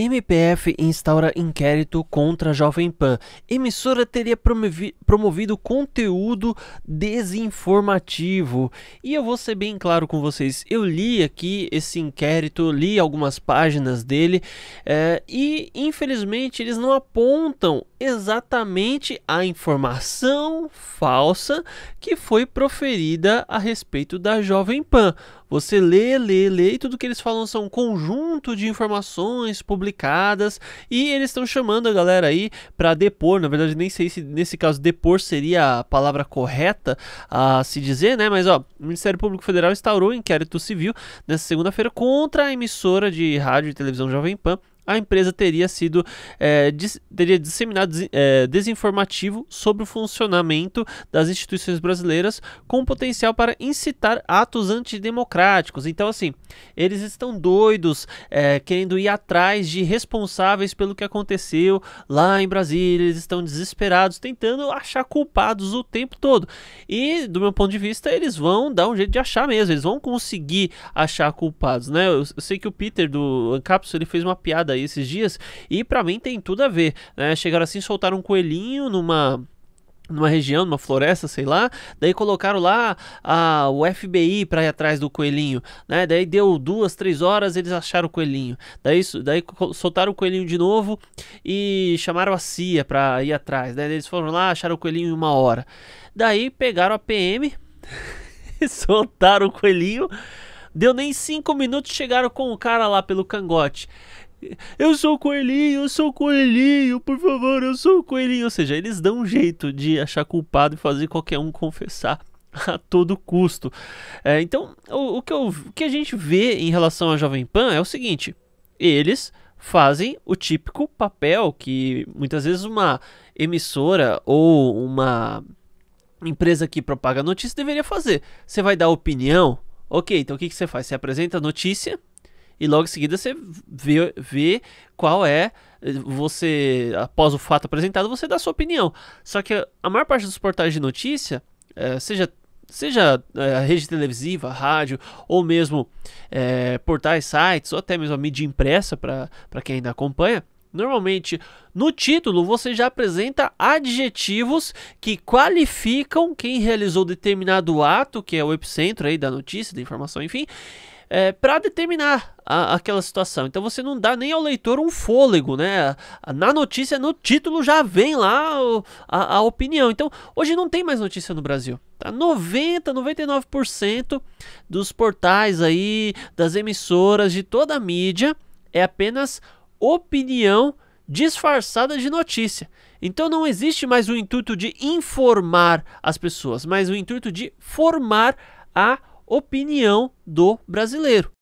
MPF instaura inquérito contra a Jovem Pan. Emissora teria promovido conteúdo desinformativo. E eu vou ser bem claro com vocês. Eu li aqui esse inquérito, li algumas páginas dele é, e infelizmente eles não apontam exatamente a informação falsa que foi proferida a respeito da Jovem Pan. Você lê, lê, lê e tudo que eles falam são um conjunto de informações publicadas e eles estão chamando a galera aí para depor. Na verdade, nem sei se nesse caso depor seria a palavra correta a se dizer, né? Mas ó, o Ministério Público Federal instaurou um inquérito civil nessa segunda-feira contra a emissora de rádio e televisão Jovem Pan a empresa teria sido é, dis, teria disseminado é, desinformativo sobre o funcionamento das instituições brasileiras, com potencial para incitar atos antidemocráticos. Então, assim, eles estão doidos, é, querendo ir atrás de responsáveis pelo que aconteceu lá em Brasília. Eles estão desesperados, tentando achar culpados o tempo todo. E, do meu ponto de vista, eles vão dar um jeito de achar mesmo. Eles vão conseguir achar culpados, né? Eu, eu sei que o Peter do Ancapsule ele fez uma piada aí aí esses dias e para mim tem tudo a ver, né? Chegaram assim, soltaram um coelhinho numa numa região, numa floresta, sei lá, daí colocaram lá a, o FBI para ir atrás do coelhinho, né? Daí deu duas, três horas, eles acharam o coelhinho. Daí, daí soltaram o coelhinho de novo e chamaram a CIA para ir atrás. Daí né? eles foram lá, acharam o coelhinho em uma hora. Daí pegaram a PM, soltaram o coelhinho. Deu nem cinco minutos, chegaram com o cara lá pelo cangote. Eu sou o coelhinho, eu sou o coelhinho, por favor, eu sou o coelhinho. Ou seja, eles dão um jeito de achar culpado e fazer qualquer um confessar a todo custo. É, então, o, o, que eu, o que a gente vê em relação à Jovem Pan é o seguinte: eles fazem o típico papel que muitas vezes uma emissora ou uma empresa que propaga notícia deveria fazer. Você vai dar opinião? Ok, então o que, que você faz? Você apresenta a notícia e logo em seguida você vê, vê qual é você após o fato apresentado você dá a sua opinião só que a maior parte dos portais de notícia é, seja seja é, rede televisiva, rádio ou mesmo é, portais, sites ou até mesmo a mídia impressa para quem ainda acompanha, normalmente no título você já apresenta adjetivos que qualificam quem realizou determinado ato, que é o epicentro aí da notícia, da informação, enfim, é, para determinar a, aquela situação. Então você não dá nem ao leitor um fôlego, né? Na notícia, no título já vem lá o, a, a, opinião. Então hoje não tem mais notícia no Brasil. Tá? 90, 99% dos portais aí, das emissoras, de toda a mídia é apenas opinião disfarçada de notícia. Então não existe mais o intuito de informar as pessoas, mas o intuito de formar a opinião do brasileiro.